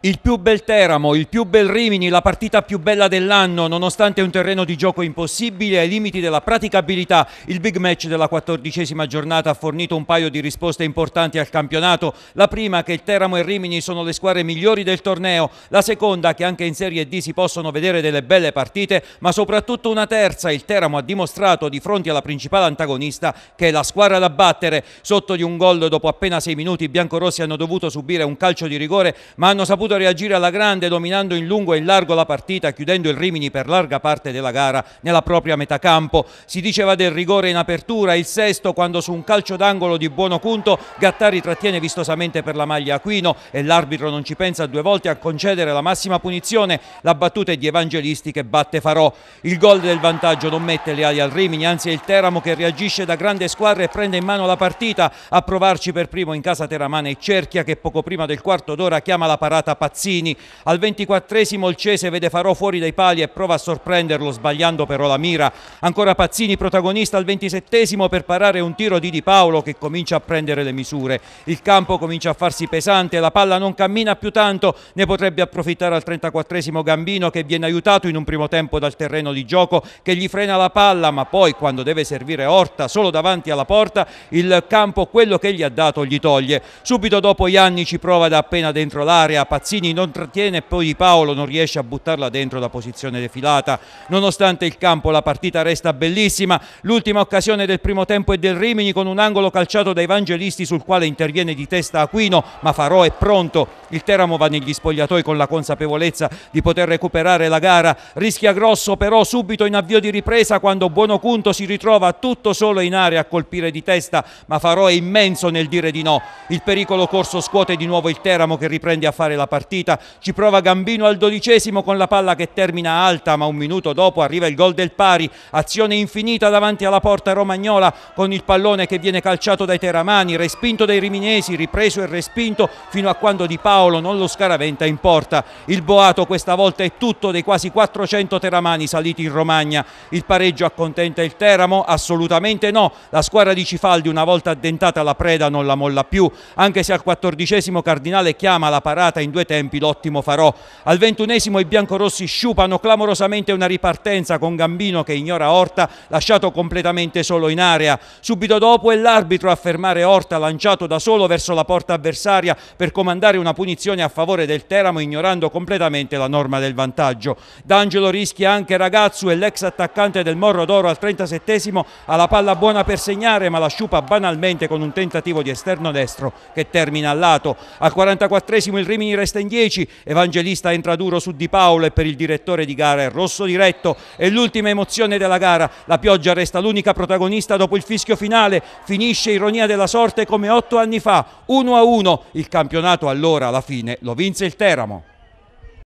Il più bel Teramo, il più bel Rimini, la partita più bella dell'anno, nonostante un terreno di gioco impossibile e ai limiti della praticabilità, il big match della quattordicesima giornata ha fornito un paio di risposte importanti al campionato. La prima che il Teramo e Rimini sono le squadre migliori del torneo, la seconda che anche in Serie D si possono vedere delle belle partite, ma soprattutto una terza, il Teramo ha dimostrato di fronte alla principale antagonista che è la squadra da battere. Sotto di un gol dopo appena sei minuti i biancorossi hanno dovuto subire un calcio di rigore, ma hanno saputo saputo reagire alla grande dominando in lungo e in largo la partita, chiudendo il Rimini per larga parte della gara nella propria metà campo. Si diceva del rigore in apertura, il sesto quando su un calcio d'angolo di buono punto Gattari trattiene vistosamente per la maglia Aquino e l'arbitro non ci pensa due volte a concedere la massima punizione, la battuta è di Evangelisti che batte Farò. Il gol del vantaggio non mette le ali al Rimini, anzi è il Teramo che reagisce da grande squadra e prende in mano la partita a provarci per primo in casa Teramana e Cerchia che poco prima del quarto d'ora chiama la parata Pazzini. Al 24esimo il Cese vede Farò fuori dai pali e prova a sorprenderlo sbagliando però la mira. Ancora Pazzini protagonista al 27esimo per parare un tiro di Di Paolo che comincia a prendere le misure. Il campo comincia a farsi pesante, la palla non cammina più tanto, ne potrebbe approfittare al 34esimo Gambino che viene aiutato in un primo tempo dal terreno di gioco che gli frena la palla ma poi quando deve servire Orta solo davanti alla porta il campo quello che gli ha dato gli toglie. Subito dopo Ianni ci prova da appena dentro l'area, Pazzini Mazzini non trattiene e poi Di Paolo non riesce a buttarla dentro da posizione defilata. Nonostante il campo la partita resta bellissima, l'ultima occasione del primo tempo è del Rimini con un angolo calciato da Evangelisti sul quale interviene di testa Aquino, ma Farò è pronto. Il Teramo va negli spogliatoi con la consapevolezza di poter recuperare la gara. Rischia grosso però subito in avvio di ripresa quando Buonocunto si ritrova tutto solo in area a colpire di testa, ma Farò è immenso nel dire di no. Il pericolo corso scuote di nuovo il Teramo che riprende a fare la partita partita, ci prova Gambino al dodicesimo con la palla che termina alta, ma un minuto dopo arriva il gol del pari, azione infinita davanti alla porta romagnola con il pallone che viene calciato dai teramani, respinto dai riminesi, ripreso e respinto fino a quando Di Paolo non lo scaraventa in porta. Il boato questa volta è tutto dei quasi 400 teramani saliti in Romagna. Il pareggio accontenta il Teramo? Assolutamente no. La squadra di Cifaldi una volta addentata la preda non la molla più, anche se al quattordicesimo Cardinale chiama la parata in due tempi l'ottimo Farò. Al ventunesimo i biancorossi sciupano clamorosamente una ripartenza con Gambino che ignora Orta, lasciato completamente solo in area. Subito dopo è l'arbitro a fermare Orta, lanciato da solo verso la porta avversaria per comandare una punizione a favore del Teramo, ignorando completamente la norma del vantaggio. D'Angelo rischia anche Ragazzu e l'ex attaccante del Morro d'Oro al 37 ha la palla buona per segnare, ma la sciupa banalmente con un tentativo di esterno destro che termina al lato. Al 44 il Rimini resta testa in 10, Evangelista entra duro su Di Paolo e per il direttore di gara è rosso diretto e l'ultima emozione della gara, la pioggia resta l'unica protagonista dopo il fischio finale, finisce ironia della sorte come otto anni fa, 1 a 1, il campionato allora alla fine lo vinse il Teramo.